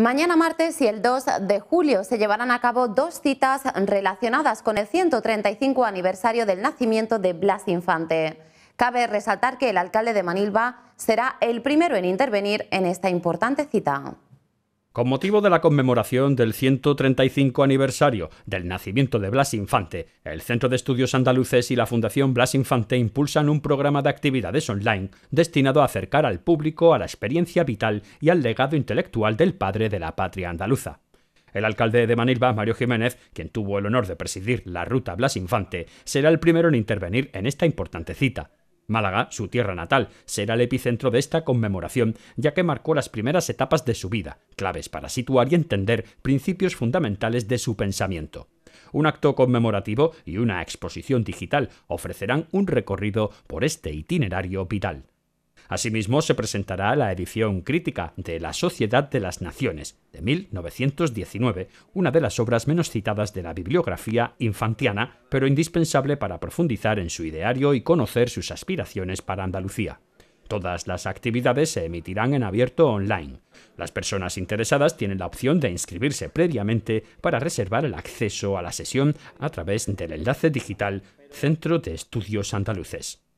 Mañana martes y el 2 de julio se llevarán a cabo dos citas relacionadas con el 135 aniversario del nacimiento de Blas Infante. Cabe resaltar que el alcalde de Manilva será el primero en intervenir en esta importante cita. Con motivo de la conmemoración del 135 aniversario del nacimiento de Blas Infante, el Centro de Estudios Andaluces y la Fundación Blas Infante impulsan un programa de actividades online destinado a acercar al público a la experiencia vital y al legado intelectual del padre de la patria andaluza. El alcalde de Manilva, Mario Jiménez, quien tuvo el honor de presidir la ruta Blas Infante, será el primero en intervenir en esta importante cita. Málaga, su tierra natal, será el epicentro de esta conmemoración, ya que marcó las primeras etapas de su vida, claves para situar y entender principios fundamentales de su pensamiento. Un acto conmemorativo y una exposición digital ofrecerán un recorrido por este itinerario vital. Asimismo, se presentará la edición crítica de La Sociedad de las Naciones, de 1919, una de las obras menos citadas de la bibliografía infantiana, pero indispensable para profundizar en su ideario y conocer sus aspiraciones para Andalucía. Todas las actividades se emitirán en abierto online. Las personas interesadas tienen la opción de inscribirse previamente para reservar el acceso a la sesión a través del enlace digital Centro de Estudios Andaluces.